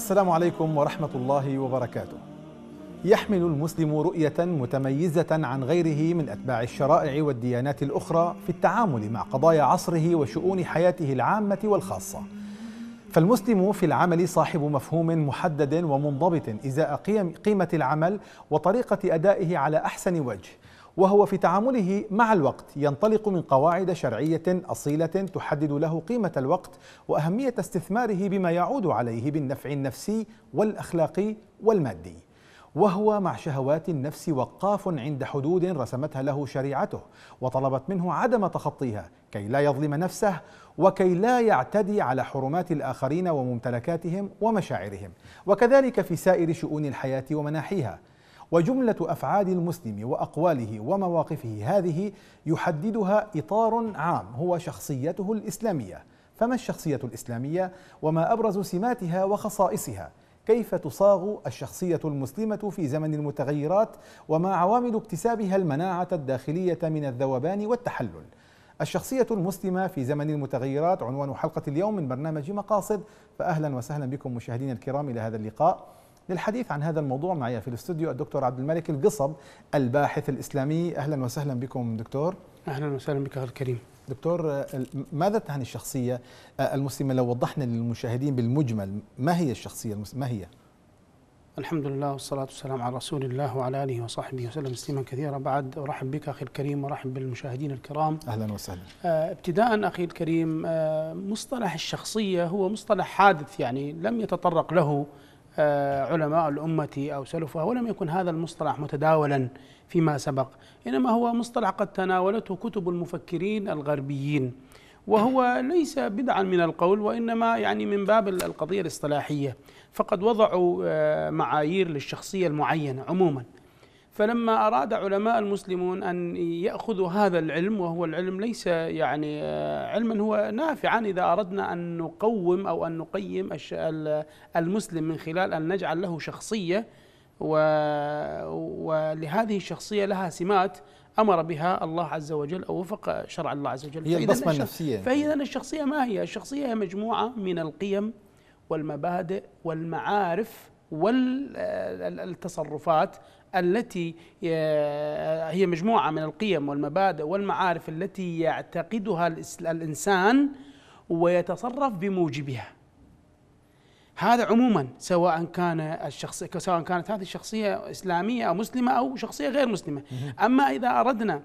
السلام عليكم ورحمة الله وبركاته. يحمل المسلم رؤية متميزة عن غيره من أتباع الشرائع والديانات الأخرى في التعامل مع قضايا عصره وشؤون حياته العامة والخاصة. فالمسلم في العمل صاحب مفهوم محدد ومنضبط إزاء قيم قيمة العمل وطريقة أدائه على أحسن وجه. وهو في تعامله مع الوقت ينطلق من قواعد شرعية أصيلة تحدد له قيمة الوقت وأهمية استثماره بما يعود عليه بالنفع النفسي والأخلاقي والمادي وهو مع شهوات النفس وقاف عند حدود رسمتها له شريعته وطلبت منه عدم تخطيها كي لا يظلم نفسه وكي لا يعتدي على حرمات الاخرين وممتلكاتهم ومشاعرهم وكذلك في سائر شؤون الحياه ومناحيها وجملة أفعال المسلم وأقواله ومواقفه هذه يحددها إطار عام هو شخصيته الإسلامية فما الشخصية الإسلامية وما أبرز سماتها وخصائصها كيف تصاغ الشخصية المسلمة في زمن المتغيرات وما عوامل اكتسابها المناعة الداخلية من الذوبان والتحلل الشخصية المسلمة في زمن المتغيرات عنوان حلقة اليوم من برنامج مقاصد فأهلا وسهلا بكم مشاهدينا الكرام إلى هذا اللقاء للحديث عن هذا الموضوع معي في الاستوديو الدكتور عبد الملك القصب الباحث الإسلامي أهلا وسهلا بكم دكتور أهلا وسهلا بك أخي الكريم دكتور ماذا تعني الشخصية آه، المسلمة لو وضحنا للمشاهدين بالمجمل ما هي الشخصية ما هي؟ الحمد لله والصلاة والسلام على رسول الله وعلى آله وصحبه وسلم تسليما كثيرا بعد أرحب بك أخي الكريم وأرحب بالمشاهدين الكرام أهلا وسهلا آه، ابتداء أخي الكريم آه، مصطلح الشخصية هو مصطلح حادث يعني لم يتطرق له آه، علماء الأمة أو سلفها ولم يكن هذا المصطلح متداولا فيما سبق إنما هو مصطلح قد تناولته كتب المفكرين الغربيين وهو ليس بدعا من القول وإنما يعني من باب القضية الاصطلاحية فقد وضعوا آه، معايير للشخصية المعينة عموما فلما أراد علماء المسلمون أن يأخذوا هذا العلم وهو العلم ليس يعني آه، علما هو نافعا إذا أردنا أن نقوم أو أن نقيم المسلم من خلال أن نجعل له شخصية ولهذه الشخصية لها سمات امر بها الله عز وجل او وفق شرع الله عز وجل هي البصمه النفسيه فاذا الشخصيه ما هي؟ الشخصيه هي مجموعه من القيم والمبادئ والمعارف والتصرفات آه، التي آه، هي مجموعه من القيم والمبادئ والمعارف التي يعتقدها الانسان ويتصرف بموجبها هذا عموما سواء كان الشخص سواء كانت هذه الشخصيه اسلاميه او مسلمه او شخصيه غير مسلمه اما اذا اردنا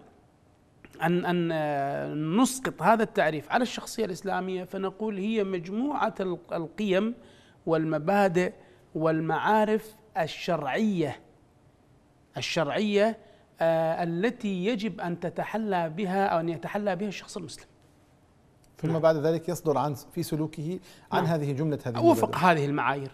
أن أن آه، نسقط هذا التعريف على الشخصية الإسلامية فنقول هي مجموعة القيم والمبادئ والمعارف الشرعية الشرعيه آه، التي يجب ان تتحلى بها او ان يتحلى بها الشخص المسلم. ثم نعم. بعد ذلك يصدر عن في سلوكه عن نعم. هذه جمله هذه وفق هذه المعايير.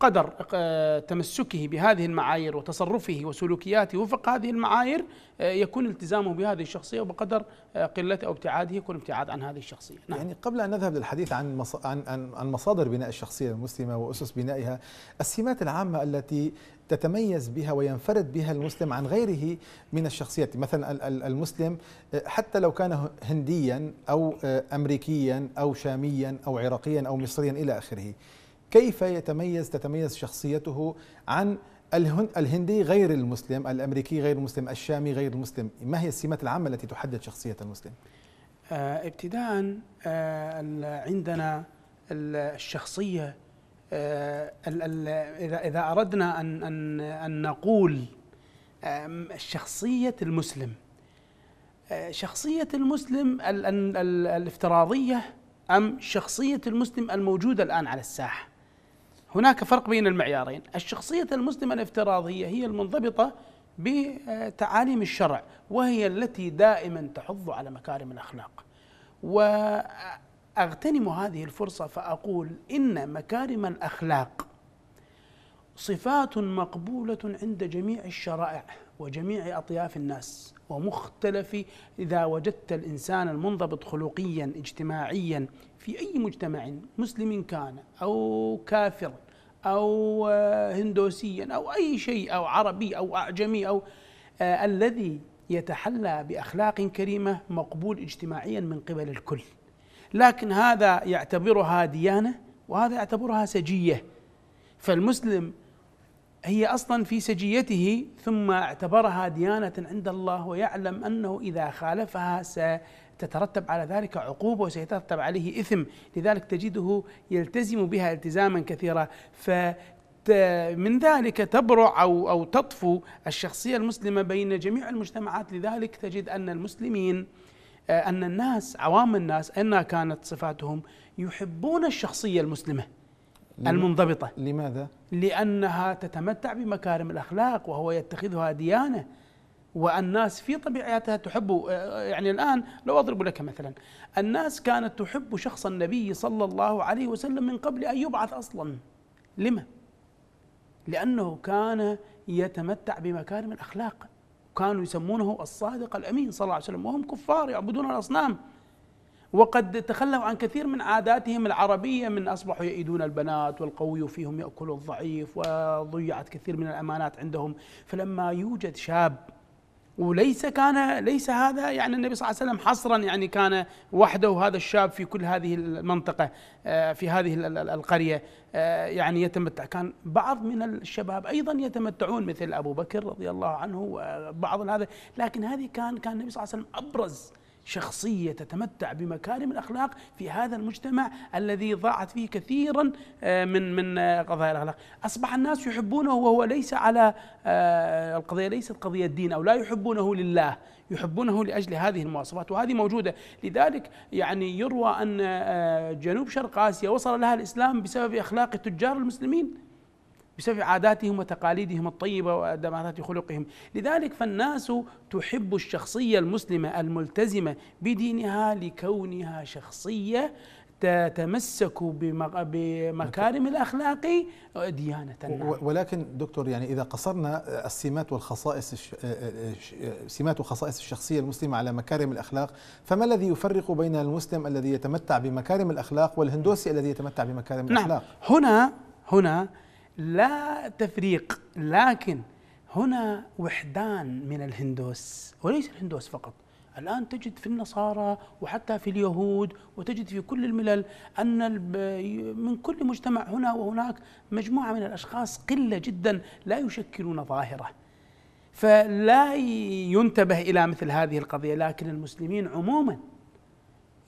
قدر آه، تمسكه بهذه المعايير وتصرفه وسلوكياته وفق هذه المعايير آه، يكون التزامه بهذه الشخصيه وبقدر آه، قلته او ابتعاده يكون ابتعاد عن هذه الشخصيه. نعم. يعني قبل ان نذهب للحديث عن عن عن مصادر بناء الشخصيه المسلمه واسس بنائها، السمات العامه التي تتميز بها وينفرد بها المسلم عن غيره من الشخصيات مثلا المسلم حتى لو كان هنديا أو أمريكيا أو شاميا أو عراقيا أو مصريا إلى آخره كيف يتميز تتميز شخصيته عن الهندي غير المسلم الأمريكي غير المسلم الشامي غير المسلم ما هي السمات العامة التي تحدد شخصية المسلم؟ آه، ابتداء آه، عندنا الشخصية آه، إذا أردنا أن, أن, أن نقول شخصية المسلم شخصية المسلم الافتراضية أم شخصية المسلم الموجودة الآن على الساحة هناك فرق بين المعيارين الشخصية المسلمة الافتراضية هي المنضبطة بتعاليم الشرع وهي التي دائما تحض على مكارم الأخلاق وأغتنم هذه الفرصة فأقول إن مكارم الأخلاق صفات مقبولة عند جميع الشرائع وجميع أطياف الناس ومختلف إذا وجدت الإنسان المنضبط خلقيا اجتماعيا في أي مجتمع مسلم كان أو كافر أو آه، هندوسيا أو أي شيء أو عربي أو أعجمي أو آه الذي يتحلى بأخلاق كريمة مقبول اجتماعيا من قبل الكل لكن هذا يعتبرها ديانة وهذا يعتبرها سجية فالمسلم هي اصلا في سجيته ثم اعتبرها ديانه عند الله ويعلم انه اذا خالفها ستترتب على ذلك عقوبه وسيترتب عليه اثم، لذلك تجده يلتزم بها التزاما كثيرا ف من ذلك تبرع او او تطفو الشخصيه المسلمه بين جميع المجتمعات، لذلك تجد ان المسلمين آه، ان الناس عوام الناس ان كانت صفاتهم يحبون الشخصيه المسلمه المنضبطة لماذا؟ لأنها تتمتع بمكارم الأخلاق وهو يتخذها ديانة والناس في طبيعتها تحب يعني الآن لو أضرب لك مثلا الناس كانت تحب شخص النبي صلى الله عليه وسلم من قبل أن يبعث أصلا لما؟ لأنه كان يتمتع بمكارم الأخلاق كانوا يسمونه الصادق الأمين صلى الله عليه وسلم وهم كفار يعبدون الأصنام وقد تخلوا عن كثير من عاداتهم العربية من أصبحوا يئدون البنات والقوي فيهم يأكل الضعيف وضيعت كثير من الأمانات عندهم فلما يوجد شاب وليس كان ليس هذا يعني النبي صلى الله عليه وسلم حصرا يعني كان وحده هذا الشاب في كل هذه المنطقه آه، في هذه القريه آه، يعني يتمتع كان بعض من الشباب ايضا يتمتعون مثل ابو بكر رضي الله عنه وبعض هذا لكن هذه كان كان النبي صلى الله عليه وسلم ابرز شخصية تتمتع بمكارم الأخلاق في هذا المجتمع الذي ضاعت فيه كثيرا آه، من من آه، قضايا الأخلاق أصبح الناس يحبونه وهو ليس على آه، القضية ليست قضية دين أو لا يحبونه لله يحبونه لاجل هذه المواصفات وهذه موجوده لذلك يعني يروى ان جنوب شرق اسيا وصل لها الاسلام بسبب اخلاق التجار المسلمين بسبب عاداتهم وتقاليدهم الطيبة ودمارات خلقهم لذلك فالناس تحب الشخصية المسلمة الملتزمة بدينها لكونها شخصية تتمسك بمكارم الاخلاق ديانه ولكن دكتور يعني اذا قصرنا السمات والخصائص سمات وخصائص الشخصيه المسلمه على مكارم الاخلاق فما الذي يفرق بين المسلم الذي يتمتع بمكارم الاخلاق والهندوسي الذي يتمتع بمكارم نعم. الأخلاق نعم. هنا هنا لا تفريق لكن هنا وحدان من الهندوس وليس الهندوس فقط الآن تجد في النصارى وحتى في اليهود وتجد في كل الملل أن من كل مجتمع هنا وهناك مجموعة من الأشخاص قلة جدا لا يشكلون ظاهرة فلا ينتبه إلى مثل هذه القضية لكن المسلمين عموما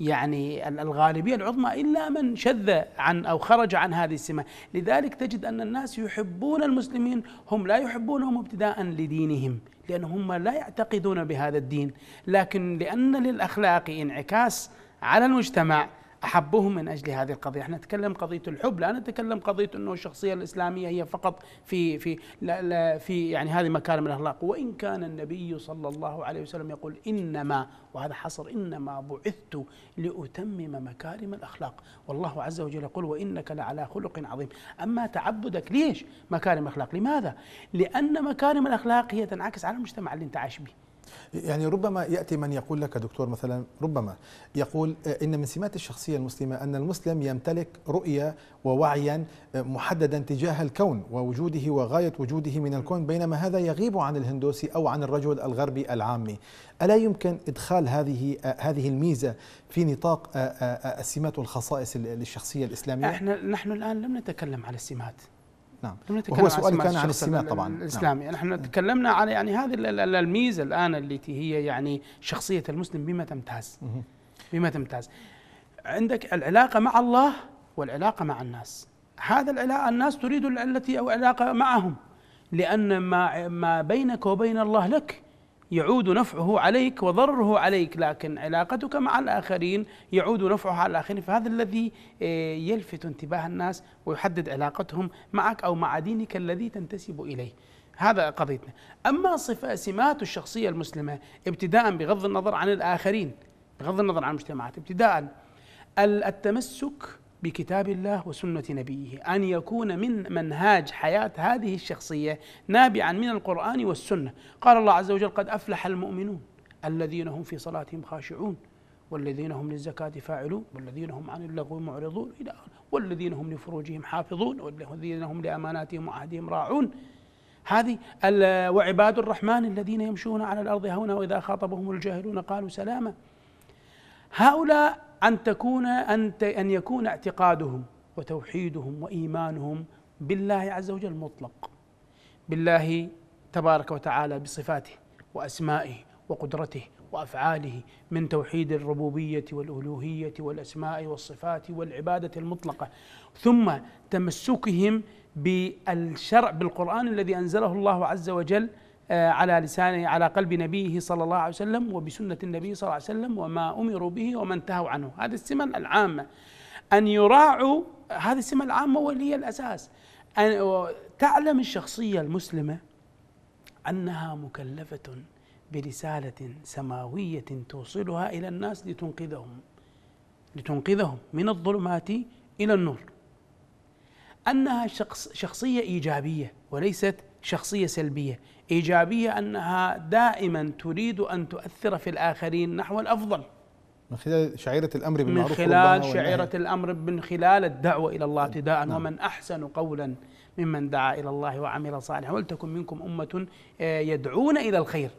يعني الغالبيه العظمى الا من شذ عن او خرج عن هذه السمه، لذلك تجد ان الناس يحبون المسلمين هم لا يحبونهم ابتداء لدينهم، لان هم لا يعتقدون بهذا الدين، لكن لان للاخلاق انعكاس على المجتمع احبهم من اجل هذه القضيه، احنا نتكلم قضيه الحب، لا نتكلم قضيه انه الشخصيه الاسلاميه هي فقط في في لا لا في يعني هذه مكارم الاخلاق، وان كان النبي صلى الله عليه وسلم يقول انما وهذا حصر انما بعثت لاتمم مكارم الاخلاق، والله عز وجل يقول وانك لعلى خلق عظيم، اما تعبدك ليش مكارم الاخلاق؟ لماذا؟ لان مكارم الاخلاق هي تنعكس على المجتمع اللي انت عايش به. يعني ربما ياتي من يقول لك دكتور مثلا ربما يقول آه، ان من سمات الشخصيه المسلمه ان المسلم يمتلك رؤيه ووعيا آه، محددا تجاه الكون ووجوده وغايه وجوده من الكون بينما هذا يغيب عن الهندوسي او عن الرجل الغربي العامي الا يمكن ادخال هذه آه، هذه الميزه في نطاق السمات والخصائص للشخصيه الاسلاميه احنا نحن الان لم نتكلم على السمات نعم هو سؤال كان عن السمات طبعا نعم. الاسلامي نعم. نحن تكلمنا على يعني هذه الميزه الان التي هي يعني شخصيه المسلم بما تمتاز بما تمتاز عندك العلاقه مع الله والعلاقه مع الناس هذا العلاقه الناس تريد التي او علاقه معهم لان ما ما بينك وبين الله لك يعود نفعه عليك وضره عليك لكن علاقتك مع الآخرين يعود نفعه على الآخرين فهذا الذي آه، يلفت انتباه الناس ويحدد علاقتهم معك أو مع دينك الذي تنتسب إليه هذا قضيتنا أما صفة سمات الشخصية المسلمة ابتداء بغض النظر عن الآخرين بغض النظر عن المجتمعات ابتداء التمسك بكتاب الله وسنة نبيه أن يكون من منهاج حياة هذه الشخصية نابعا من القرآن والسنة قال الله عز وجل قد أفلح المؤمنون الذين هم في صلاتهم خاشعون والذين هم للزكاة فاعلون والذين هم عن اللغو معرضون إلى والذين هم لفروجهم حافظون والذين هم لأماناتهم وعهدهم راعون هذه وعباد الرحمن الذين يمشون على الأرض هونا وإذا خاطبهم الجاهلون قالوا سلاما هؤلاء أن تكون أن أن يكون اعتقادهم وتوحيدهم وإيمانهم بالله عز وجل مطلق بالله تبارك وتعالى بصفاته وأسمائه وقدرته وافعاله من توحيد الربوبيه والالوهيه والاسماء والصفات والعباده المطلقه ثم تمسكهم بالشرع بالقران الذي انزله الله عز وجل آه، على لسان على قلب نبيه صلى الله عليه وسلم وبسنة النبي صلى الله عليه وسلم وما أمروا به وما انتهوا عنه هذه السمن العامة أن يراعوا هذه السمة العامة وهي الأساس أن تعلم الشخصية المسلمة أنها مكلفة برسالة سماوية توصلها إلى الناس لتنقذهم لتنقذهم من الظلمات إلى النور أنها شخص شخصية إيجابية وليست شخصية سلبية إيجابية أنها دائما تريد أن تؤثر في الآخرين نحو الأفضل من خلال شعيرة الأمر بالمعروف من خلال شعيرة الأمر من خلال الدعوة إلى الله ابتداء نعم. نعم. ومن أحسن قولا ممن دعا إلى الله وعمل صالحا ولتكن منكم أمة آه، يدعون إلى الخير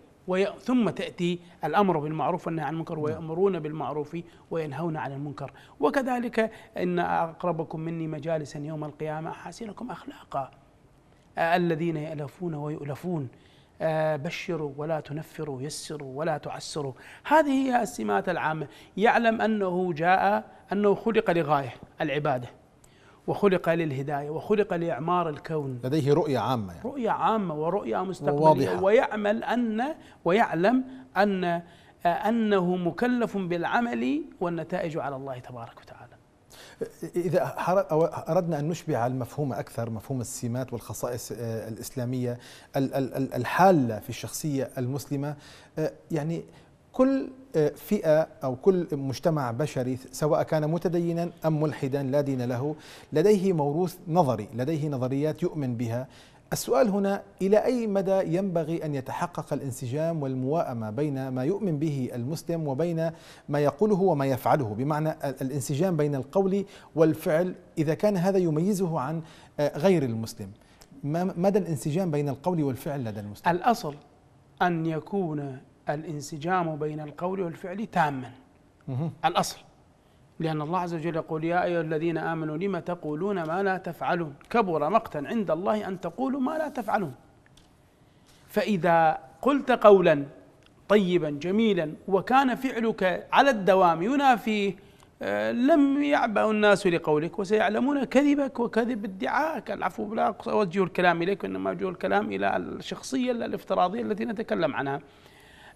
ثم تأتي الأمر بالمعروف والنهي عن المنكر نعم. ويأمرون بالمعروف وينهون عن المنكر وكذلك إن أقربكم مني مجالسا يوم القيامة أحاسنكم أخلاقا الذين يألفون ويؤلفون آه، بشروا ولا تنفروا يسروا ولا تعسروا هذه هي السمات العامة يعلم أنه جاء أنه خلق لغاية العبادة وخلق للهداية وخلق لإعمار الكون لديه رؤية عامة يعني. رؤية عامة ورؤية مستقبلية وواضحة. ويعمل أن ويعلم أن آه، أنه مكلف بالعمل والنتائج على الله تبارك وتعالى إذا أردنا أن نشبع المفهوم أكثر مفهوم السمات والخصائص آه، الإسلامية الحالة في الشخصية المسلمة آه، يعني كل آه، فئة أو كل مجتمع بشري سواء كان متدينا أم ملحدا لا دين له لديه موروث نظري لديه نظريات يؤمن بها السؤال هنا إلى أي مدى ينبغي أن يتحقق الانسجام والمواءمة بين ما يؤمن به المسلم وبين ما يقوله وما يفعله بمعنى الانسجام بين القول والفعل إذا كان هذا يميزه عن آه، غير المسلم مدى الانسجام بين القول والفعل لدى المسلم الأصل أن يكون الانسجام بين القول والفعل تاما الأصل لأن الله عز وجل يقول يا أيها الذين آمنوا لم تقولون ما لا تفعلون كبر مقتا عند الله أن تقولوا ما لا تفعلون فإذا قلت قولا طيبا جميلا وكان فعلك على الدوام ينافيه آه، لم يعبأ الناس لقولك وسيعلمون كذبك وكذب ادعائك العفو لا أوجه الكلام إليك وإنما أوجه الكلام إلى الشخصية الافتراضية التي نتكلم عنها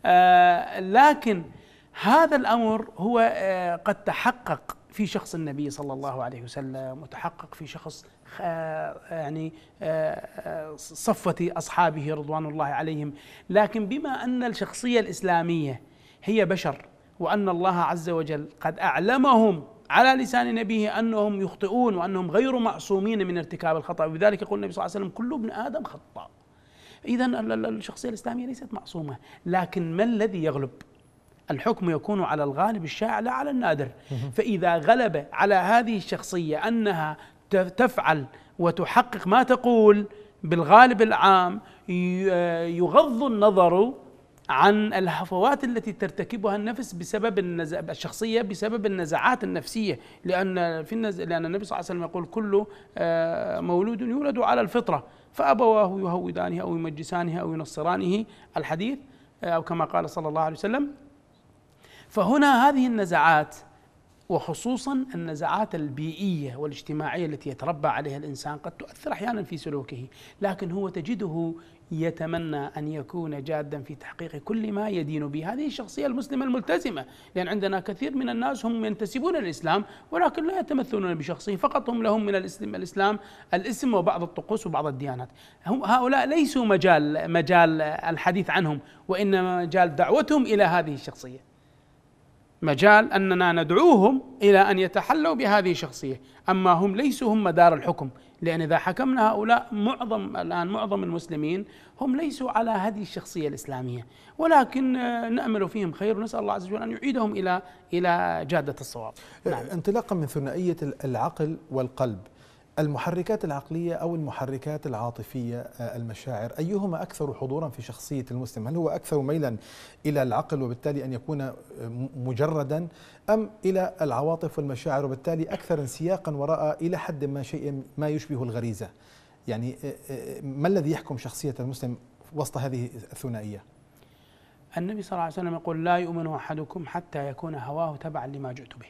آه، لكن هذا الامر هو آه، قد تحقق في شخص النبي صلى الله عليه وسلم وتحقق في شخص آه، يعني آه، صفوة أصحابه رضوان الله عليهم لكن بما أن الشخصية الإسلامية هي بشر وأن الله عز وجل قد أعلمهم على لسان نبيه أنهم يخطئون وأنهم غير معصومين من ارتكاب الخطأ وبذلك يقول النبي صلى الله عليه وسلم كل ابن آدم خطأ إذا الشخصية الإسلامية ليست معصومة لكن ما الذي يغلب الحكم يكون على الغالب الشائع لا على النادر فإذا غلب على هذه الشخصية أنها تفعل وتحقق ما تقول بالغالب العام يغض النظر عن الهفوات التي ترتكبها النفس بسبب النز... الشخصيه بسبب النزعات النفسيه لان في النز... لان النبي صلى الله عليه وسلم يقول كل آه، مولود يولد على الفطره فابواه يهودانه او يمجسانه او ينصرانه الحديث آه، او كما قال صلى الله عليه وسلم فهنا هذه النزعات وخصوصا النزعات البيئية والاجتماعية التي يتربى عليها الإنسان قد تؤثر أحيانا في سلوكه لكن هو تجده يتمنى أن يكون جادا في تحقيق كل ما يدين به هذه الشخصية المسلمة الملتزمة لأن عندنا كثير من الناس هم ينتسبون الإسلام ولكن لا يتمثلون بشخصه فقط هم لهم من الإسلام, الإسلام الاسم وبعض الطقوس وبعض الديانات هم هؤلاء ليسوا مجال, مجال الحديث عنهم وإنما مجال دعوتهم إلى هذه الشخصية مجال اننا ندعوهم الى ان يتحلوا بهذه الشخصيه، اما هم ليسوا هم مدار الحكم، لان اذا حكمنا هؤلاء معظم الان معظم المسلمين هم ليسوا على هذه الشخصيه الاسلاميه، ولكن آه، نامل فيهم خير ونسال الله عز وجل ان يعيدهم الى الى جاده الصواب. نعم. انطلاقا من ثنائيه العقل والقلب، المحركات العقلية أو المحركات العاطفية آه، المشاعر أيهما أكثر حضورا في شخصية المسلم هل هو أكثر ميلا إلى العقل وبالتالي أن يكون آه، مجردا أم إلى العواطف والمشاعر وبالتالي أكثر انسياقا وراء إلى حد ما شيء ما يشبه الغريزة يعني آه، ما الذي يحكم شخصية المسلم وسط هذه الثنائية النبي صلى الله عليه وسلم يقول لا يؤمن أحدكم حتى يكون هواه تبعا لما جئت به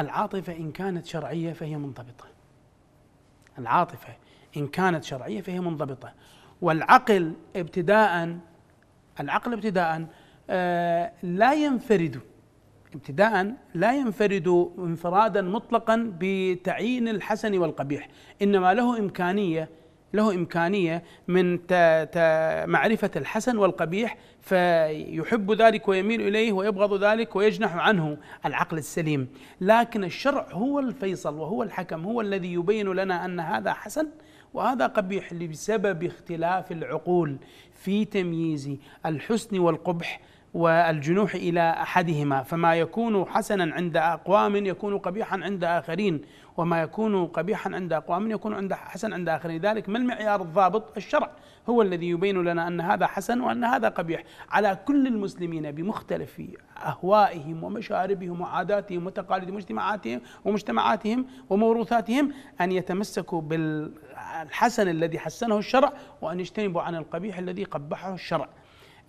العاطفة إن كانت شرعية فهي منضبطة العاطفة إن كانت شرعية فهي منضبطة والعقل ابتداء العقل ابتداء آه، لا ينفرد ابتداء لا ينفرد انفرادا مطلقا بتعيين الحسن والقبيح انما له امكانيه له امكانيه من معرفه الحسن والقبيح فيحب ذلك ويميل اليه ويبغض ذلك ويجنح عنه العقل السليم، لكن الشرع هو الفيصل وهو الحكم هو الذي يبين لنا ان هذا حسن وهذا قبيح بسبب اختلاف العقول في تمييز الحسن والقبح والجنوح الى احدهما فما يكون حسنا عند اقوام يكون قبيحا عند اخرين وما يكون قبيحا عند اقوام يكون عند حسن عند اخرين لذلك ما المعيار الضابط الشرع هو الذي يبين لنا أن هذا حسن وأن هذا قبيح على كل المسلمين بمختلف أهوائهم ومشاربهم وعاداتهم وتقاليد مجتمعاتهم ومجتمعاتهم وموروثاتهم أن يتمسكوا بالحسن الذي حسنه الشرع وأن يجتنبوا عن القبيح الذي قبحه الشرع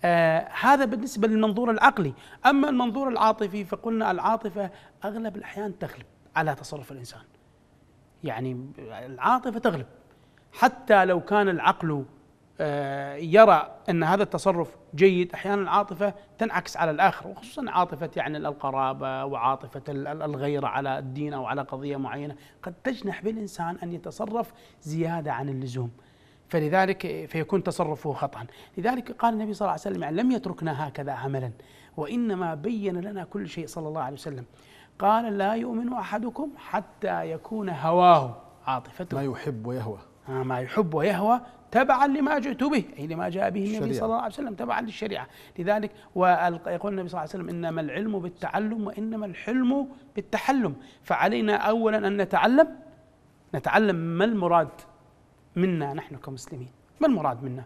آه هذا بالنسبة للمنظور العقلي أما المنظور العاطفي فقلنا العاطفة أغلب الأحيان تغلب على تصرف الإنسان يعني العاطفة تغلب حتى لو كان العقل آه، يرى ان هذا التصرف جيد احيانا العاطفه تنعكس على الاخر وخصوصا عاطفه يعني القرابه وعاطفه الغيره على الدين او على قضيه معينه قد تجنح بالانسان ان يتصرف زياده عن اللزوم فلذلك فيكون تصرفه خطا لذلك قال النبي صلى الله عليه وسلم يعني لم يتركنا هكذا هملا وانما بين لنا كل شيء صلى الله عليه وسلم قال لا يؤمن احدكم حتى يكون هواه عاطفته آه، ما يحب ويهوى ما يحب ويهوى تبعا لما جئت به أي لما جاء به النبي صلى الله عليه وسلم تبعا للشريعة لذلك يقول النبي صلى الله عليه وسلم إنما العلم بالتعلم وإنما الحلم بالتحلم فعلينا أولا أن نتعلم نتعلم ما المراد منا نحن كمسلمين ما المراد منا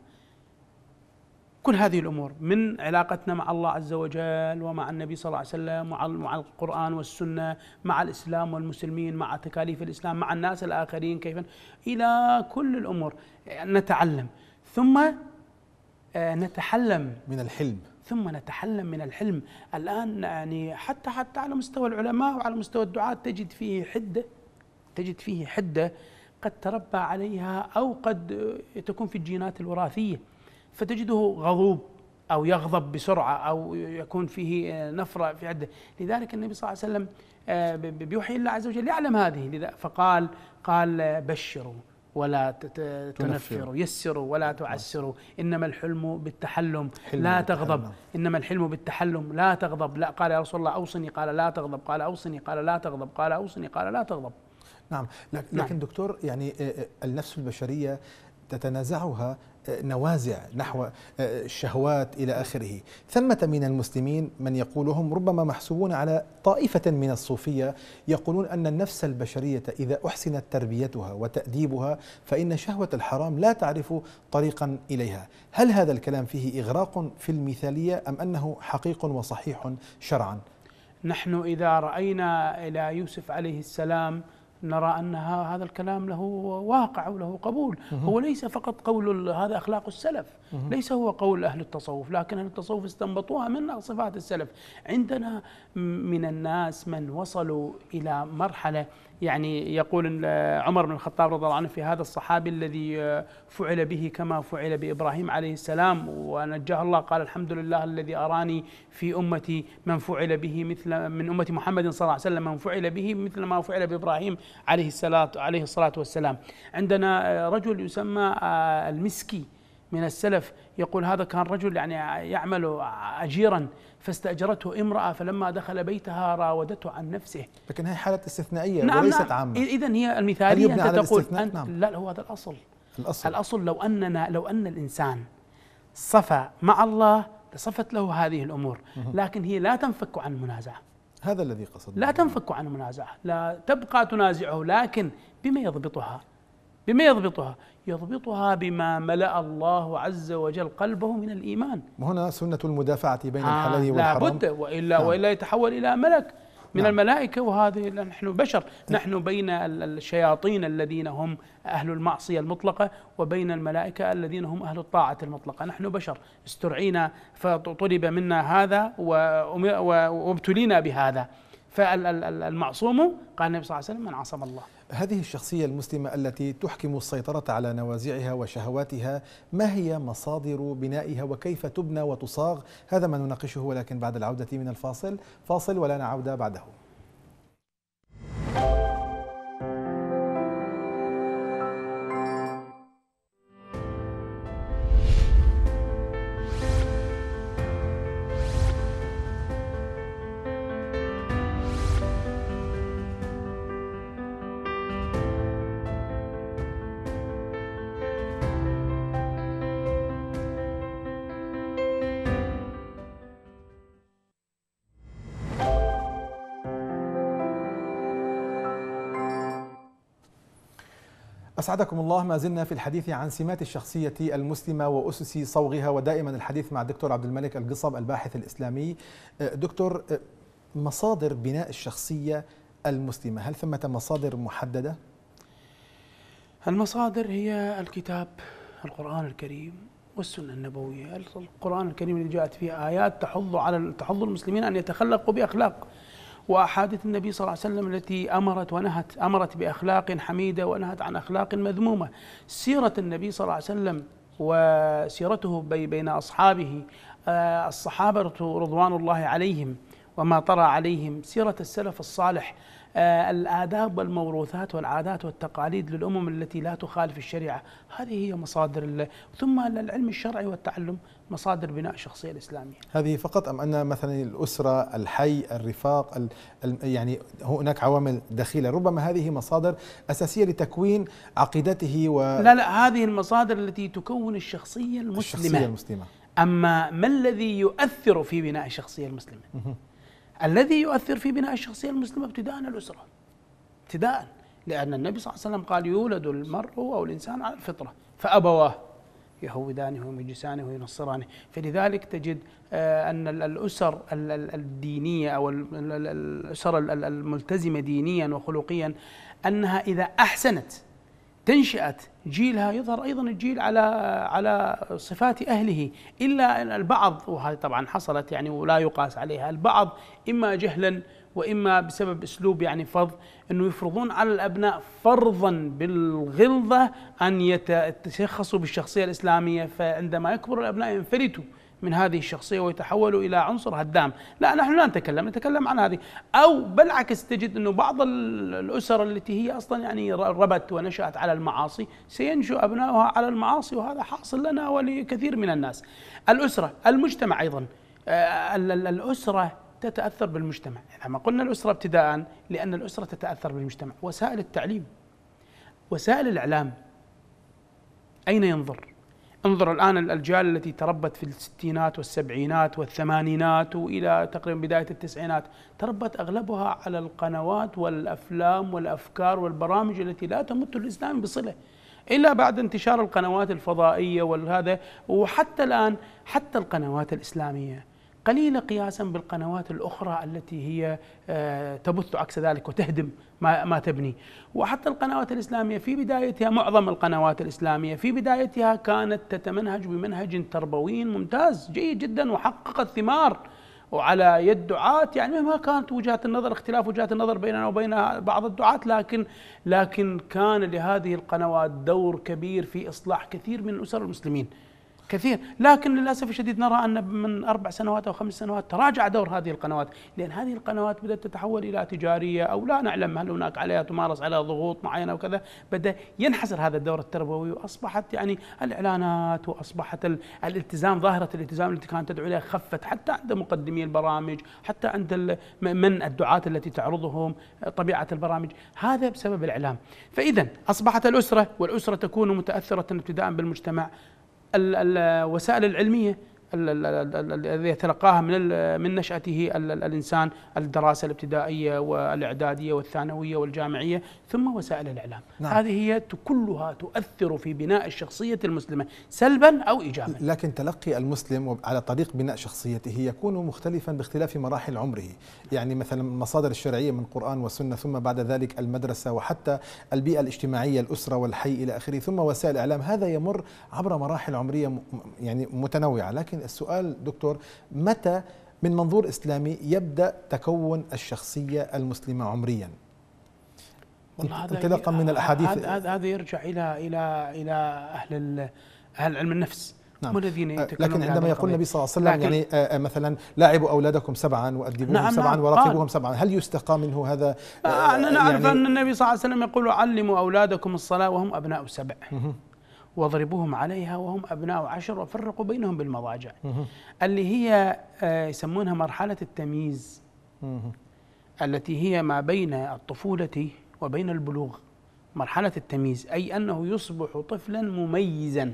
كل هذه الامور من علاقتنا مع الله عز وجل ومع النبي صلى الله عليه وسلم ومع القران والسنه مع الاسلام والمسلمين مع تكاليف الاسلام مع الناس الاخرين كيف الى كل الامور نتعلم ثم آه، نتحلم من الحلم ثم نتحلم من الحلم الان يعني حتى حتى على مستوى العلماء وعلى مستوى الدعاة تجد فيه حده تجد فيه حده قد تربى عليها او قد تكون في الجينات الوراثيه فتجده غضوب أو يغضب بسرعة أو يكون فيه نفرة في عدة لذلك النبي صلى الله عليه وسلم آه، بيوحي الله عز وجل يعلم هذه لذا فقال قال بشروا ولا تنفروا يسروا ولا نعم. تعسروا إنما الحلم بالتحلم لا تغضب إنما الحلم بالتحلم لا تغضب لا قال يا رسول الله أوصني قال لا تغضب قال أوصني قال لا تغضب قال أوصني قال لا تغضب نعم, نعم. لكن نعم. دكتور يعني آه، آه، النفس البشرية تتنازعها نوازع نحو آه، الشهوات إلى آخره ثمة من المسلمين من يقولهم ربما محسوبون على طائفة من الصوفية يقولون أن النفس البشرية إذا أحسنت تربيتها وتأديبها فإن شهوة الحرام لا تعرف طريقا إليها هل هذا الكلام فيه إغراق في المثالية أم أنه حقيق وصحيح شرعا؟ نحن إذا رأينا إلى يوسف عليه السلام نرى أن هذا الكلام له واقع وله قبول هو ليس فقط قول هذا أخلاق السلف ليس هو قول أهل التصوف لكن أهل التصوف استنبطوها من صفات السلف عندنا من الناس من وصلوا إلى مرحلة يعني يقول عمر بن الخطاب رضي الله عنه في هذا الصحابي الذي آه، فعل به كما فعل بابراهيم عليه السلام ونجاه الله قال الحمد لله الذي اراني في امتي من فعل به مثل من امه محمد صلى الله عليه وسلم من فعل به مثل ما فعل بابراهيم عليه الصلاه عليه الصلاه والسلام عندنا آه، رجل يسمى آه، المسكي من السلف يقول هذا كان رجل يعني يعمل أجيرا فاستأجرته امرأة فلما دخل بيتها راودته عن نفسه لكن هي حالة استثنائية نعم وليست نعم عامة إذا هي المثالية أنت تقول أن نعم لا هو هذا الأصل الأصل الأصل لو أننا لو أن الإنسان صفى مع الله لصفت له هذه الأمور لكن هي لا تنفك عن المنازعة هذا الذي قصد لا تنفك عن المنازعة لا تبقى تنازعه لكن بما يضبطها بما يضبطها؟ يضبطها بما ملأ الله عز وجل قلبه من الإيمان وهنا سنة المدافعة بين آه الحلال والحرام لابد وإلا, نعم. وإلا يتحول إلى ملك من نعم. الملائكة وهذه نحن بشر نعم. نحن بين الشياطين الذين هم أهل المعصية المطلقة وبين الملائكة الذين هم أهل الطاعة المطلقة نحن بشر استرعينا فطلب منا هذا وابتلينا بهذا فالمعصوم قال النبي صلى الله عليه وسلم من عصم الله هذه الشخصية المسلمة التي تحكم السيطرة على نوازعها وشهواتها ما هي مصادر بنائها وكيف تبنى وتصاغ هذا ما نناقشه ولكن بعد العودة من الفاصل فاصل ولا نعود بعده أسعدكم الله ما زلنا في الحديث عن سمات الشخصية المسلمة وأسس صوغها ودائما الحديث مع الدكتور عبد الملك القصب الباحث الإسلامي أه، دكتور أه، مصادر بناء الشخصية المسلمة هل ثمة مصادر محددة؟ المصادر هي الكتاب القرآن الكريم والسنة النبوية القرآن الكريم اللي جاءت فيه آيات تحض على تحض المسلمين أن يتخلقوا بأخلاق وأحاديث النبي صلى الله عليه وسلم التي أمرت ونهت أمرت بأخلاق حميدة ونهت عن أخلاق مذمومة سيرة النبي صلى الله عليه وسلم وسيرته بين أصحابه آه، الصحابة رضوان الله عليهم وما طرى عليهم سيرة السلف الصالح آه، الآداب والموروثات والعادات والتقاليد للأمم التي لا تخالف الشريعة هذه هي مصادر ثم العلم الشرعي والتعلم مصادر بناء الشخصية الإسلامية هذه فقط أم أن مثلا الأسرة الحي الرفاق يعني هناك عوامل دخيلة ربما هذه مصادر أساسية لتكوين عقيدته و لا لا هذه المصادر التي تكون الشخصية المسلمة الشخصية المسلمة أما ما الذي يؤثر في بناء الشخصية المسلمة الذي يؤثر في بناء الشخصية المسلمة ابتداء الأسرة ابتداء لأن النبي صلى الله عليه وسلم قال يولد المرء أو الإنسان على الفطرة فأبواه يهودانه ويمجسانه وينصرانه فلذلك تجد آه، أن الأسر الدينية أو الأسر الملتزمة دينيا وخلقيا أنها إذا أحسنت تنشئة جيلها يظهر أيضا الجيل على على صفات أهله إلا أن البعض وهذه طبعا حصلت يعني ولا يقاس عليها البعض إما جهلا وإما بسبب أسلوب يعني فض أنه يفرضون على الأبناء فرضا بالغلظة أن يتشخصوا بالشخصية الإسلامية فعندما يكبر الأبناء ينفلتوا من هذه الشخصية ويتحول إلى عنصر هدام لا نحن لا نتكلم نتكلم عن هذه أو بالعكس تجد أنه بعض الأسر التي هي أصلا يعني ربت ونشأت على المعاصي سينشأ أبناؤها على المعاصي وهذا حاصل لنا ولكثير من الناس الأسرة المجتمع أيضا آه، الأسرة تتأثر بالمجتمع لما قلنا الأسرة ابتداء لأن الأسرة تتأثر بالمجتمع وسائل التعليم وسائل الإعلام أين ينظر انظر الآن الأجيال التي تربت في الستينات والسبعينات والثمانينات وإلى تقريبا بداية التسعينات تربت أغلبها على القنوات والأفلام والأفكار والبرامج التي لا تمت الإسلام بصلة إلا بعد انتشار القنوات الفضائية وهذا وحتى الآن حتى القنوات الإسلامية قليلة قياسا بالقنوات الأخرى التي هي آه، تبث عكس ذلك وتهدم ما, ما تبني وحتى القنوات الإسلامية في بدايتها معظم القنوات الإسلامية في بدايتها كانت تتمنهج بمنهج تربوي ممتاز جيد جدا وحققت ثمار وعلى يد دعاة يعني مهما كانت وجهات النظر اختلاف وجهات النظر بيننا وبين بعض الدعاة لكن لكن كان لهذه القنوات دور كبير في اصلاح كثير من اسر المسلمين كثير لكن للاسف الشديد نرى ان من اربع سنوات او خمس سنوات تراجع دور هذه القنوات لان هذه القنوات بدات تتحول الى تجاريه او لا نعلم هل هناك عليها تمارس عليها ضغوط معينه وكذا بدا ينحصر هذا الدور التربوي واصبحت يعني الاعلانات واصبحت الالتزام ظاهره الالتزام التي كانت تدعو اليها خفت حتى عند مقدمي البرامج حتى عند من الدعاة التي تعرضهم طبيعه البرامج هذا بسبب الاعلام فاذا اصبحت الاسره والاسره تكون متاثره ابتداء بالمجتمع الوسائل العلميه الذي يتلقاها من من نشأته الإنسان الدراسة الابتدائية والإعدادية والثانوية والجامعية ثم وسائل الإعلام نعم. هذه هي كلها تؤثر في بناء الشخصية المسلمة سلبا أو إيجابا لكن تلقي المسلم على طريق بناء شخصيته يكون مختلفا باختلاف مراحل عمره يعني مثلا المصادر الشرعية من القرآن والسنة ثم بعد ذلك المدرسة وحتى البيئة الاجتماعية الأسرة والحي إلى آخره ثم وسائل الإعلام هذا يمر عبر مراحل عمرية يعني متنوعة لكن السؤال دكتور متى من منظور إسلامي يبدأ تكون الشخصية المسلمة عمريا انطلاقا من يعني الأحاديث هذا يرجع إلى إلى إلى أهل أهل علم النفس نعم. الذين آه، لكن عندما يقول النبي صلى الله عليه وسلم يعني آه، آه، مثلا لاعبوا اولادكم سبعا وادبوهم نعم سبعا نعم. وراقبوهم سبعا هل يستقى منه هذا انا اعرف يعني ان النبي صلى الله عليه وسلم يقول علموا اولادكم الصلاه وهم ابناء سبع واضربوهم عليها وهم أبناء عشر وفرقوا بينهم بالمضاجع اللي هي آه، يسمونها مرحلة التمييز التي هي ما بين الطفولة وبين البلوغ مرحلة التمييز أي أنه يصبح طفلا مميزا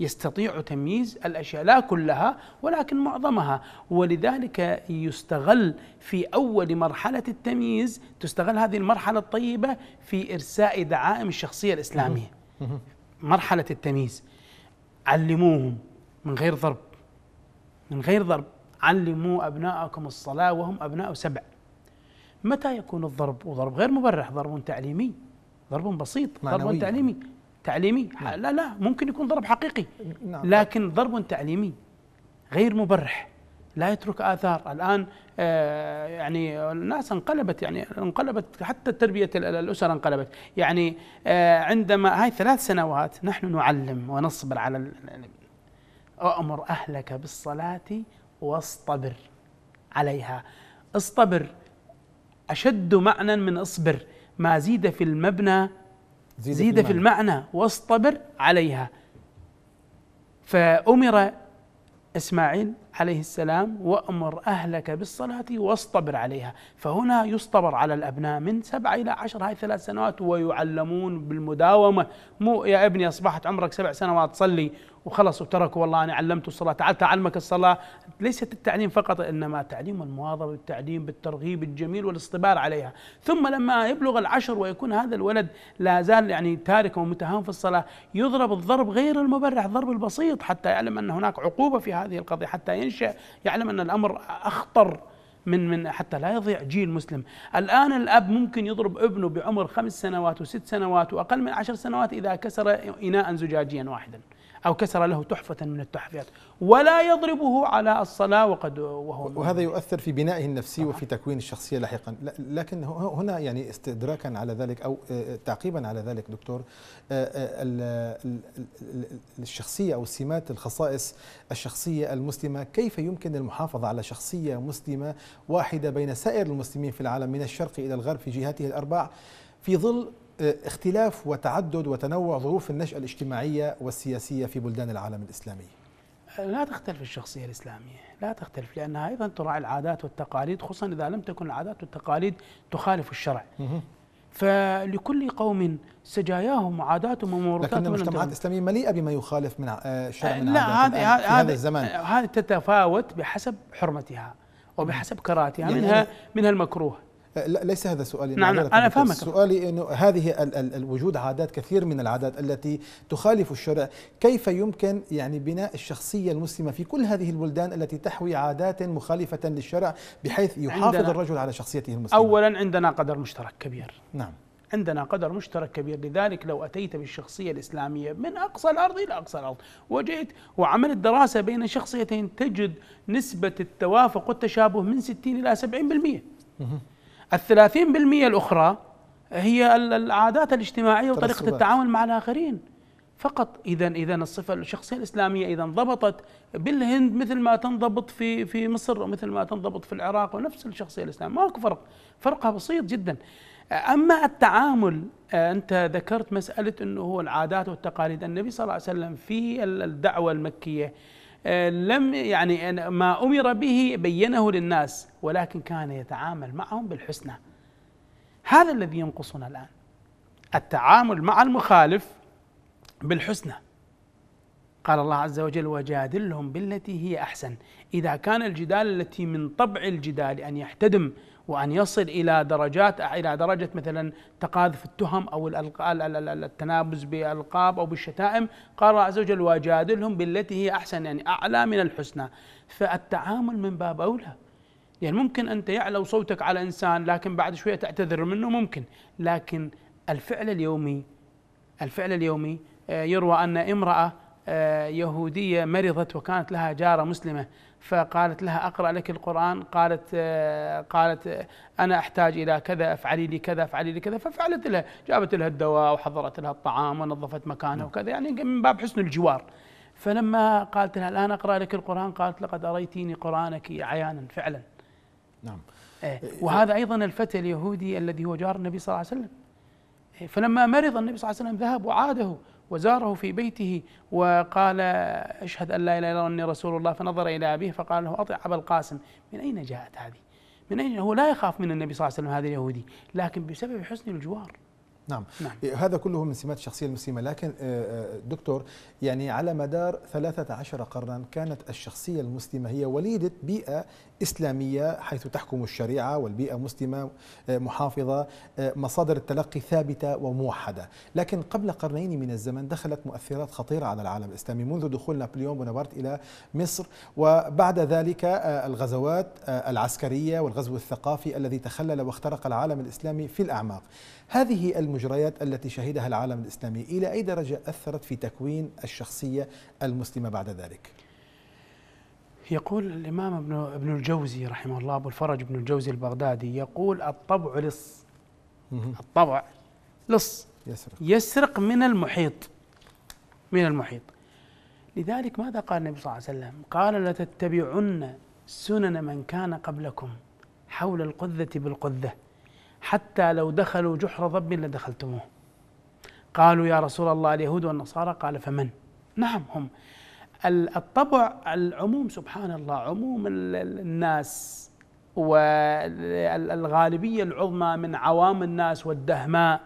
يستطيع تمييز الاشياء لا كلها ولكن معظمها ولذلك يستغل في اول مرحله التمييز تستغل هذه المرحله الطيبه في ارساء دعائم الشخصيه الاسلاميه مرحلة التمييز علموهم من غير ضرب من غير ضرب علموا أبناءكم الصلاة وهم أبناء سبع متى يكون الضرب وضرب غير مبرح ضرب تعليمي ضرب بسيط ضرب تعليمي تعليمي نعم. لا لا ممكن يكون ضرب حقيقي نعم. لكن ضرب تعليمي غير مبرح لا يترك آثار الآن آه، يعني الناس انقلبت يعني انقلبت حتى تربية الأسر انقلبت يعني آه، عندما هاي ثلاث سنوات نحن نعلم ونصبر على أمر أهلك بالصلاة واصطبر عليها اصطبر أشد معنى من اصبر ما زيد في المبنى زيد, زيد في المعنى واصطبر عليها فأمر إسماعيل عليه السلام وأمر أهلك بالصلاة واصطبر عليها فهنا يصطبر على الأبناء من سبعة إلى عشر هاي ثلاث سنوات ويعلمون بالمداومة مو يا ابني أصبحت عمرك سبع سنوات صلي وخلص وتركوا والله أنا علمت الصلاة تعال تعلمك الصلاة ليست التعليم فقط إنما تعليم المواظبة بالتعليم بالترغيب الجميل والاصطبار عليها ثم لما يبلغ العشر ويكون هذا الولد لا زال يعني تارك ومتهم في الصلاة يضرب الضرب غير المبرح الضرب البسيط حتى يعلم أن هناك عقوبة في هذه القضية حتى ينشأ يعلم أن الأمر أخطر من من حتى لا يضيع جيل مسلم الآن الأب ممكن يضرب ابنه بعمر خمس سنوات وست سنوات وأقل من عشر سنوات إذا كسر إناء زجاجيا واحدا أو كسر له تحفة من التحفيات ولا يضربه على الصلاة وقد وهو وهذا يؤثر في بنائه النفسي طبعا. وفي تكوين الشخصية لاحقا لكن هنا يعني استدراكا على ذلك أو آه، آه، تعقيبا على ذلك دكتور آه، الشخصية أو السمات الخصائص الشخصية المسلمة كيف يمكن المحافظة على شخصية مسلمة واحدة بين سائر المسلمين في العالم من الشرق إلى الغرب في جهاته الأربع في ظل اختلاف وتعدد وتنوع ظروف النشأة الاجتماعية والسياسية في بلدان العالم الإسلامي لا تختلف الشخصية الإسلامية لا تختلف لأنها أيضا تراعي العادات والتقاليد خصوصا إذا لم تكن العادات والتقاليد تخالف الشرع فلكل قوم سجاياهم وعاداتهم وموروثاتهم لكن المجتمعات الإسلامية مليئة بما يخالف من آه، شرع آه، من لا هذه هذا الزمان هذه تتفاوت بحسب حرمتها وبحسب كراهتها يعني منها منها المكروه أه، لا ليس هذا سؤالي نعم أنا فهمك سؤالي أنه هذه الوجود عادات كثير من العادات التي تخالف الشرع كيف يمكن يعني بناء الشخصية المسلمة في كل هذه البلدان التي تحوي عادات مخالفة للشرع بحيث يحافظ الرجل على شخصيته المسلمة أولا عندنا قدر مشترك كبير نعم عندنا قدر مشترك كبير لذلك لو أتيت بالشخصية الإسلامية من أقصى الأرض إلى أقصى الأرض وجئت وعملت دراسة بين شخصيتين تجد نسبة التوافق والتشابه من 60 إلى 70% الثلاثين بالمية الأخرى هي العادات الاجتماعية وطريقة التعامل مع الآخرين فقط إذا إذا الصفة الشخصية الإسلامية إذا انضبطت بالهند مثل ما تنضبط في في مصر ومثل ما تنضبط في العراق ونفس الشخصية الإسلامية ماكو فرق فرقها بسيط جدا أما التعامل آه، أنت ذكرت مسألة أنه هو العادات والتقاليد النبي صلى الله عليه وسلم في الدعوة المكية آه، لم يعني آه، ما امر به بينه للناس ولكن كان يتعامل معهم بالحسنى هذا الذي ينقصنا الان التعامل مع المخالف بالحسنى قال الله عز وجل وجادلهم بالتي هي احسن اذا كان الجدال التي من طبع الجدال ان يحتدم وأن يصل إلى درجات إلى درجة مثلا تقاذف التهم أو التنابز بالألقاب أو بالشتائم قال الله عز وجل وجادلهم بالتي هي أحسن يعني أعلى من الحسنى فالتعامل من باب أولى يعني ممكن أنت يعلو صوتك على إنسان لكن بعد شوية تعتذر منه ممكن لكن الفعل اليومي الفعل اليومي آه، يروى أن امرأة آه، يهودية مرضت وكانت لها جارة مسلمة فقالت لها اقرا لك القران قالت آه، قالت آه، انا احتاج الى كذا افعلي لي كذا افعلي لي كذا ففعلت لها جابت لها الدواء وحضرت لها الطعام ونظفت مكانها نعم. وكذا يعني من باب حسن الجوار فلما قالت لها الان اقرا لك القران قالت لقد اريتيني قرانك عيانا فعلا نعم إيه, إيه،, إيه. وهذا ايضا الفتى اليهودي الذي هو جار النبي صلى الله عليه وسلم إيه، فلما مرض النبي صلى الله عليه وسلم ذهب وعاده وزاره في بيته وقال اشهد ان لا اله الا الله رسول الله فنظر الى ابيه فقال له اطع ابا القاسم من اين جاءت هذه؟ من اين هو لا يخاف من النبي صلى الله عليه وسلم هذا اليهودي لكن بسبب حسن الجوار نعم. نعم إيه، هذا كله من سمات الشخصية المسلمة لكن آه، آه، دكتور يعني على مدار 13 قرنا كانت الشخصية المسلمة هي وليدة بيئة إسلامية حيث تحكم الشريعة والبيئة مسلمة آه، محافظة مصادر التلقي ثابتة وموحدة لكن قبل قرنين من الزمن دخلت مؤثرات خطيرة على العالم الإسلامي منذ دخول نابليون بونابرت إلى مصر وبعد ذلك الغزوات العسكرية والغزو الثقافي الذي تخلل واخترق العالم الإسلامي في الأعماق هذه المجريات التي شهدها العالم الإسلامي إلى أي درجة أثرت في تكوين الشخصية المسلمة بعد ذلك؟ يقول الإمام ابن ابن الجوزي رحمه الله أبو الفرج ابن الجوزي البغدادي يقول الطبع لص الطبع لص يسرق, يسرق من المحيط من المحيط لذلك ماذا قال النبي صلى الله عليه وسلم قال لتتبعن سنن من كان قبلكم حول القذة بالقذة حتى لو دخلوا جحر ضب لدخلتموه قالوا يا رسول الله اليهود والنصارى قال فمن نعم هم الطبع العموم سبحان الله عموم الناس والغالبيه العظمى من عوام الناس والدهماء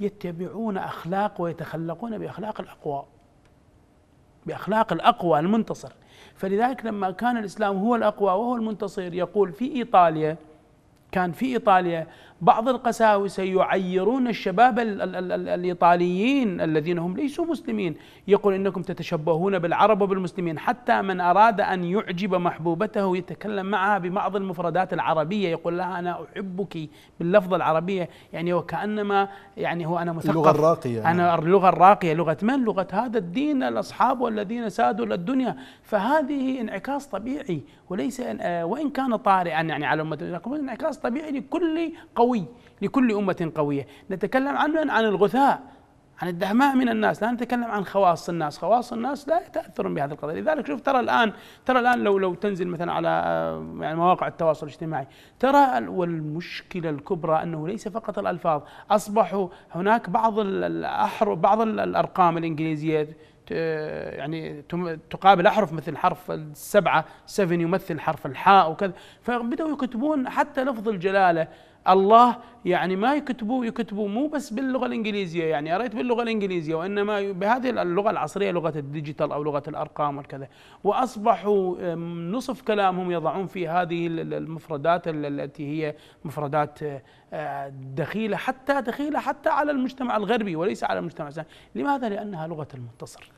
يتبعون اخلاق ويتخلقون باخلاق الاقوى باخلاق الاقوى المنتصر فلذلك لما كان الاسلام هو الاقوى وهو المنتصر يقول في ايطاليا كان في ايطاليا بعض القساوسة يعيرون الشباب الـ الـ الـ الـ الإيطاليين الذين هم ليسوا مسلمين يقول إنكم تتشبهون بالعرب وبالمسلمين حتى من أراد أن يعجب محبوبته يتكلم معها ببعض المفردات العربية يقول لها أنا أحبك باللفظة العربية يعني وكأنما يعني هو أنا مثقف اللغة الراقية يعني. أنا اللغة الراقية لغة من؟ لغة هذا الدين الأصحاب والذين سادوا للدنيا فهذه انعكاس طبيعي وليس آه، وإن كان طارئا يعني على أمة انعكاس طبيعي لكل قوم قوي لكل أمة قوية نتكلم عن عن الغثاء عن الدهماء من الناس لا نتكلم عن خواص الناس خواص الناس لا يتأثرون بهذا القضية لذلك شوف ترى الآن ترى الآن لو لو تنزل مثلا على يعني مواقع التواصل الاجتماعي ترى والمشكلة الكبرى أنه ليس فقط الألفاظ أصبحوا هناك بعض الأحرف بعض الأرقام الإنجليزية يعني تقابل احرف مثل حرف السبعه سفن يمثل حرف الحاء وكذا فبداوا يكتبون حتى لفظ الجلاله الله يعني ما يكتبوا يكتبوا مو بس باللغه الانجليزيه يعني يا ريت باللغه الانجليزيه وانما بهذه اللغه العصريه لغه الديجيتال او لغه الارقام والكذا واصبحوا نصف كلامهم يضعون في هذه المفردات التي هي مفردات أه، دخيله حتى دخيله حتى على المجتمع الغربي وليس على المجتمع الاسلامي، لماذا؟ لانها لغه المنتصر.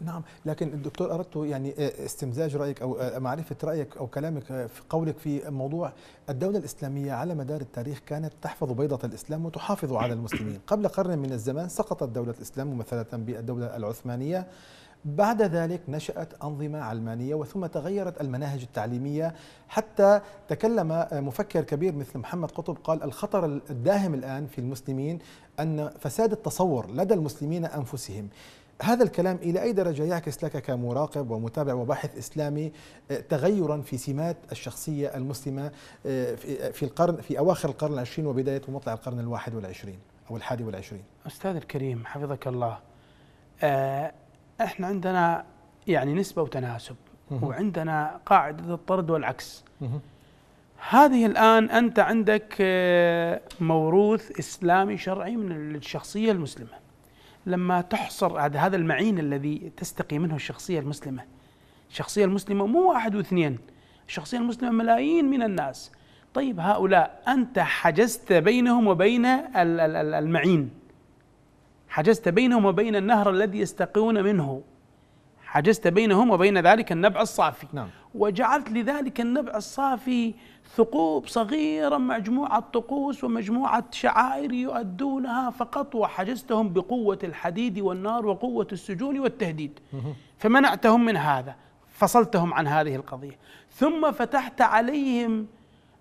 نعم لكن الدكتور اردت يعني آه، استمزاج رايك او آه، معرفه رايك او كلامك آه، في قولك في موضوع الدوله الاسلاميه على مدار التاريخ كانت تحفظ بيضه الاسلام وتحافظ على المسلمين قبل قرن من الزمان سقطت دوله الاسلام ممثله بالدوله العثمانيه بعد ذلك نشأت أنظمة علمانية وثم تغيرت المناهج التعليمية حتى تكلم مفكر كبير مثل محمد قطب قال الخطر الداهم الآن في المسلمين أن فساد التصور لدى المسلمين أنفسهم هذا الكلام إلى أي درجة يعكس لك كمراقب ومتابع وباحث إسلامي آه، تغيرا في سمات الشخصية المسلمة آه، آه، في القرن في أواخر القرن العشرين وبداية ومطلع القرن الواحد والعشرين أو الحادي والعشرين أستاذ الكريم حفظك الله إحنا عندنا يعني نسبة وتناسب وعندنا قاعدة الطرد والعكس هذه الآن أنت عندك موروث إسلامي شرعي من الشخصية المسلمة لما تحصر هذا المعين الذي تستقي منه الشخصية المسلمة الشخصية المسلمة مو واحد واثنين الشخصية المسلمة ملايين من الناس طيب هؤلاء أنت حجزت بينهم وبين المعين حجزت بينهم وبين النهر الذي يستقون منه حجزت بينهم وبين ذلك النبع الصافي نعم. وجعلت لذلك النبع الصافي ثقوب صغيرة مجموعة طقوس ومجموعة شعائر يؤدونها فقط وحجزتهم بقوة الحديد والنار وقوة السجون والتهديد فمنعتهم من هذا فصلتهم عن هذه القضية ثم فتحت عليهم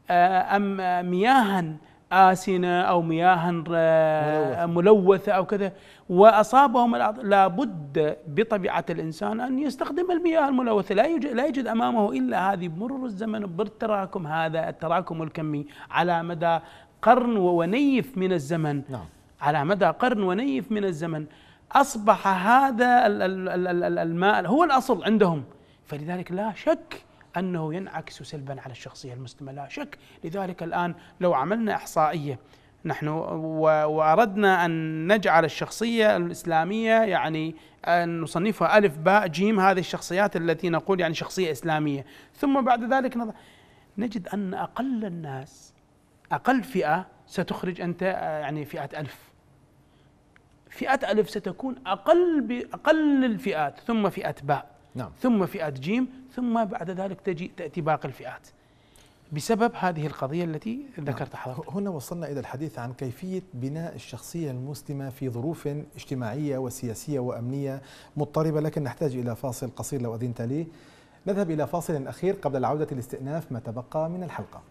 آه، أم مياها آسنة أو مياها آه، ملوثة أو كذا واصابهم لابد بطبيعه الانسان ان يستخدم المياه الملوثه لا يوجد لا يجد امامه الا هذه مرور الزمن بالتراكم هذا التراكم الكمي على مدى قرن ونيف من الزمن نعم. على مدى قرن ونيف من الزمن اصبح هذا الماء هو الاصل عندهم فلذلك لا شك انه ينعكس سلبا على الشخصيه المسلمه لا شك لذلك الان لو عملنا احصائيه نحن واردنا ان نجعل الشخصيه الاسلاميه يعني ان نصنفها الف باء جيم هذه الشخصيات التي نقول يعني شخصيه اسلاميه ثم بعد ذلك نجد ان اقل الناس اقل فئه ستخرج انت آه، يعني فئه ألف فئة ألف ستكون أقل بأقل الفئات ثم فئة باء نعم. ثم فئة جيم ثم بعد ذلك تجي تأتي باقي الفئات بسبب هذه القضية التي نعم. ذكرت حضرتك هنا وصلنا إلى الحديث عن كيفية بناء الشخصية المسلمة في ظروف اجتماعية وسياسية وأمنية مضطربة لكن نحتاج إلى فاصل قصير لو أذنت لي نذهب إلى فاصل أخير قبل العودة لاستئناف ما تبقى من الحلقة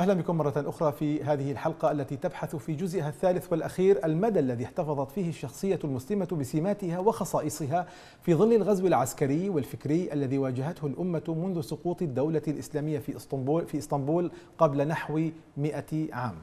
أهلا بكم مرة أخرى في هذه الحلقة التي تبحث في جزئها الثالث والأخير المدى الذي احتفظت فيه الشخصية المسلمة بسماتها وخصائصها في ظل الغزو العسكري والفكري الذي واجهته الأمة منذ سقوط الدولة الإسلامية في اسطنبول, في اسطنبول قبل نحو 100 عام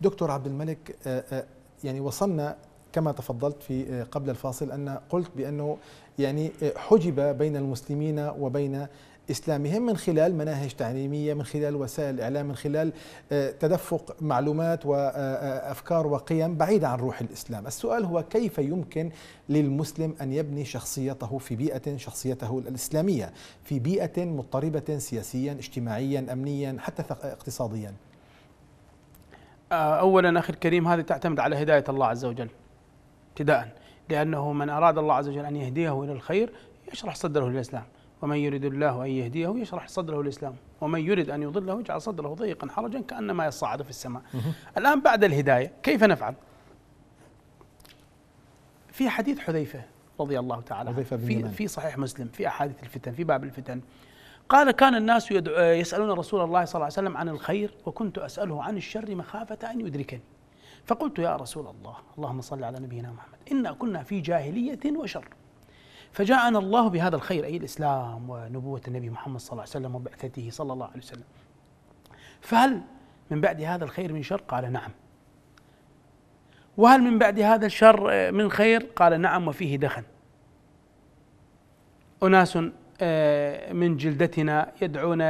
دكتور عبد الملك آه، آه، يعني وصلنا كما تفضلت في آه، قبل الفاصل أن قلت بأنه يعني حجب بين المسلمين وبين إسلامهم من خلال مناهج تعليمية من خلال وسائل الإعلام من خلال آه، تدفق معلومات وأفكار آه، آه، وقيم بعيدة عن روح الإسلام السؤال هو كيف يمكن للمسلم أن يبني شخصيته في بيئة شخصيته الإسلامية في بيئة مضطربة سياسيا اجتماعيا أمنيا حتى اقتصاديا أولا أخي الكريم هذه تعتمد على هداية الله عز وجل ابتداء لأنه من أراد الله عز وجل أن يهديه إلى الخير يشرح صدره للإسلام ومن يرد الله أن يهديه يشرح صدره الإسلام ومن يرد أن يضله يجعل صدره ضيقا حرجا كأنما يصعد في السماء الآن بعد الهداية كيف نفعل في حديث حذيفة رضي الله تعالى حذيفة في, في صحيح مسلم في أحاديث الفتن في باب الفتن قال كان الناس يدعو يسألون رسول الله صلى الله عليه وسلم عن الخير وكنت أسأله عن الشر مخافة أن يدركني فقلت يا رسول الله اللهم صل على نبينا محمد إنا كنا في جاهلية وشر فجاءنا الله بهذا الخير أي الإسلام ونبوة النبي محمد صلى الله عليه وسلم وبعثته صلى الله عليه وسلم فهل من بعد هذا الخير من شر قال نعم وهل من بعد هذا الشر من خير قال نعم وفيه دخن أناس آه، من جلدتنا يدعون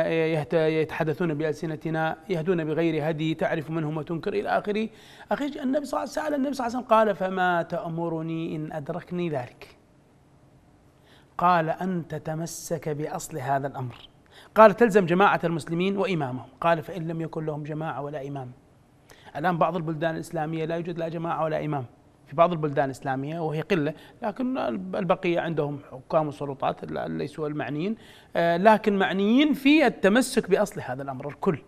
يتحدثون بألسنتنا يهدون بغير هدي تعرف منهم وتنكر إلى آخره أخي النبي صلى الله عليه وسلم قال فما تأمرني إن أدركني ذلك قال أن تتمسك بأصل هذا الأمر قال تلزم جماعة المسلمين وإمامهم قال فإن لم يكن لهم جماعة ولا إمام الآن بعض البلدان الإسلامية لا يوجد لا جماعة ولا إمام في بعض البلدان الإسلامية وهي قلة لكن البقية عندهم حكام وسلطات ليسوا المعنيين آه، لكن معنيين في التمسك بأصل هذا الأمر الكل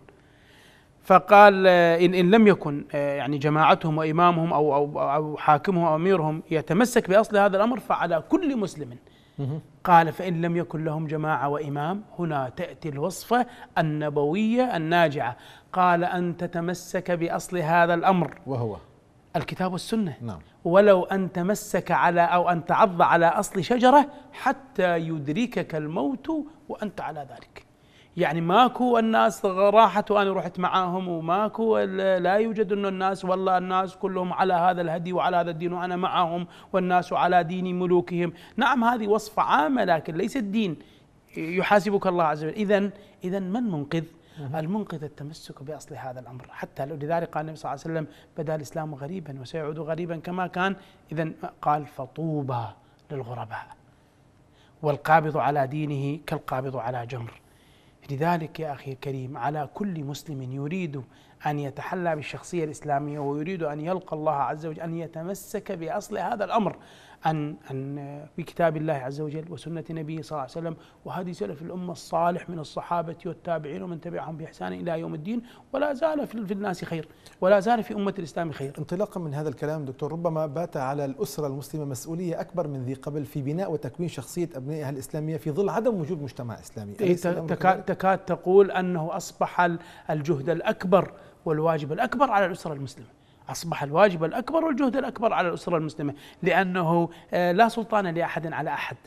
فقال آه، إن, إن لم يكن آه، يعني جماعتهم وإمامهم أو, أو, أو حاكمهم أو أميرهم يتمسك بأصل هذا الأمر فعلى كل مسلم قال فإن لم يكن لهم جماعة وإمام هنا تأتي الوصفة النبوية الناجعة قال أن تتمسك بأصل هذا الأمر وهو الكتاب والسنة نعم. ولو أن تمسك على أو أن تعض على أصل شجرة حتى يدركك الموت وأنت على ذلك يعني ماكو الناس راحت وانا رحت معاهم وماكو لا يوجد انه الناس والله الناس كلهم على هذا الهدي وعلى هذا الدين وانا معهم والناس على دين ملوكهم، نعم هذه وصفه عامه لكن ليس الدين يحاسبك الله عز وجل، اذا اذا من منقذ؟ المنقذ التمسك باصل هذا الامر، حتى لذلك قال النبي صلى الله عليه وسلم بدا الاسلام غريبا وسيعود غريبا كما كان، اذا قال فطوبى للغرباء والقابض على دينه كالقابض على جمر. لذلك يا أخي الكريم على كل مسلم يريد أن يتحلى بالشخصية الإسلامية ويريد أن يلقى الله عز وجل أن يتمسك بأصل هذا الأمر عن عن بكتاب الله عز وجل وسنة نبيه صلى الله عليه وسلم وهدي سلف الأمة الصالح من الصحابة والتابعين ومن تبعهم بإحسان إلى يوم الدين ولا زال في الناس خير ولا زال في أمة الإسلام خير انطلاقا من هذا الكلام دكتور ربما بات على الأسرة المسلمة مسؤولية أكبر من ذي قبل في بناء وتكوين شخصية أبنائها الإسلامية في ظل عدم وجود مجتمع إسلامي إيه، تكاد, تكاد تقول أنه أصبح الجهد الأكبر والواجب الأكبر على الأسرة المسلمة أصبح الواجب الأكبر والجهد الأكبر على الأسرة المسلمة لأنه آه، لا سلطان لأحد على أحد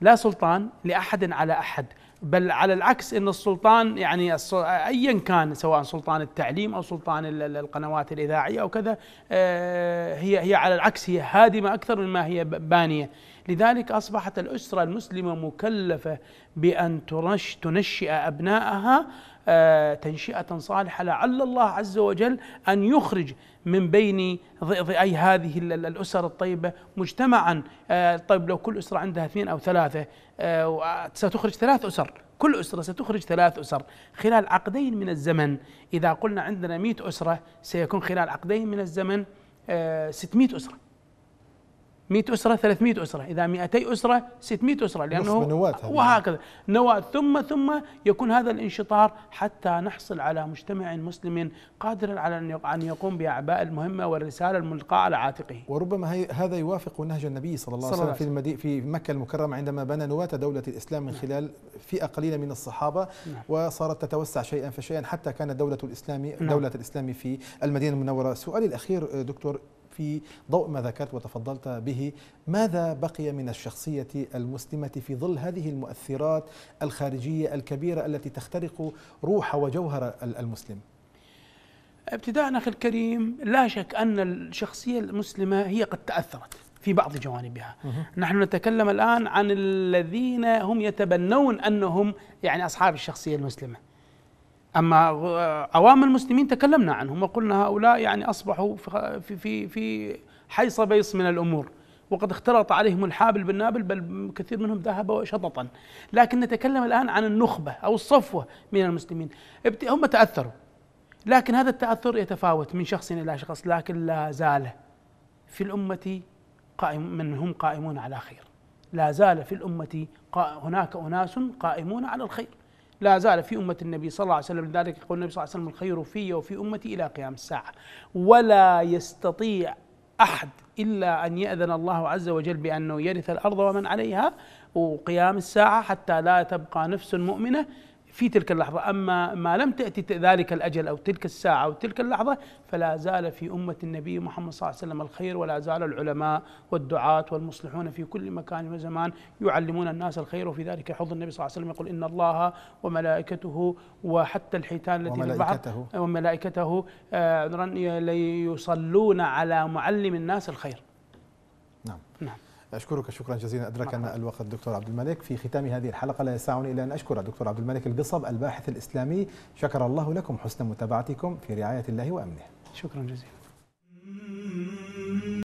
لا سلطان لأحد على أحد بل على العكس ان السلطان يعني ايا كان سواء سلطان التعليم او سلطان القنوات الاذاعيه او كذا آه، هي هي على العكس هي هادمه اكثر مما هي بانيه لذلك اصبحت الاسره المسلمه مكلفه بان تنشئ ابنائها آه، تنشئة صالحة لعل الله عز وجل أن يخرج من بين ضئضئي هذه الأسر الطيبة مجتمعا آه، طيب لو كل أسرة عندها اثنين أو ثلاثة آه، ستخرج ثلاث أسر كل أسرة ستخرج ثلاث أسر خلال عقدين من الزمن إذا قلنا عندنا مئة أسرة سيكون خلال عقدين من الزمن 600 أسرة 100 أسرة 300 أسرة إذا 200 أسرة 600 أسرة لأنه نواة وهكذا نواة ثم ثم يكون هذا الانشطار حتى نحصل على مجتمع مسلم قادر على أن يقوم بأعباء المهمة والرسالة الملقاة على عاتقه وربما هذا يوافق نهج النبي صلى الله عليه وسلم في, المدي في مكة المكرمة عندما بنى نواة دولة الإسلام من نعم. خلال فئة قليلة من الصحابة نعم. وصارت تتوسع شيئا فشيئا حتى كانت دولة الإسلام نعم. دولة الإسلام في المدينة المنورة سؤالي الأخير دكتور في ضوء ما ذكرت وتفضلت به ماذا بقي من الشخصية المسلمة في ظل هذه المؤثرات الخارجية الكبيرة التي تخترق روح وجوهر المسلم ابتداء أخي الكريم لا شك أن الشخصية المسلمة هي قد تأثرت في بعض جوانبها نحن نتكلم الآن عن الذين هم يتبنون أنهم يعني أصحاب الشخصية المسلمة اما عوام المسلمين تكلمنا عنهم وقلنا هؤلاء يعني اصبحوا في في في حيص بيص من الامور وقد اختلط عليهم الحابل بالنابل بل كثير منهم ذهب شططا لكن نتكلم الآن عن النخبة أو الصفوة من المسلمين هم تأثروا لكن هذا التأثر يتفاوت من شخص إلى شخص لكن لا زال في الأمة قائم من هم قائمون على خير لا زال في الأمة هناك أناس قائمون على الخير لا زال في أمة النبي صلى الله عليه وسلم لذلك يقول النبي صلى الله عليه وسلم الخير في وفي أمتي إلى قيام الساعة ولا يستطيع أحد إلا أن يأذن الله عز وجل بأنه يرث الأرض ومن عليها وقيام الساعة حتى لا تبقى نفس مؤمنة في تلك اللحظة أما ما لم تأتي ذلك الأجل أو تلك الساعة أو تلك اللحظة فلا زال في أمة النبي محمد صلى الله عليه وسلم الخير ولا زال العلماء والدعاة والمصلحون في كل مكان وزمان يعلمون الناس الخير وفي ذلك حظ النبي صلى الله عليه وسلم يقول إن الله وملائكته وحتى الحيتان التي وملائكته وملائكته عذرا آه، ليصلون على معلم الناس الخير نعم نعم أشكرك شكرا جزيلا أدركنا الوقت دكتور عبد الملك في ختام هذه الحلقة لا يسعني إلا أن أشكر الدكتور عبد الملك القصب الباحث الإسلامي شكر الله لكم حسن متابعتكم في رعاية الله وأمنه شكرا جزيلا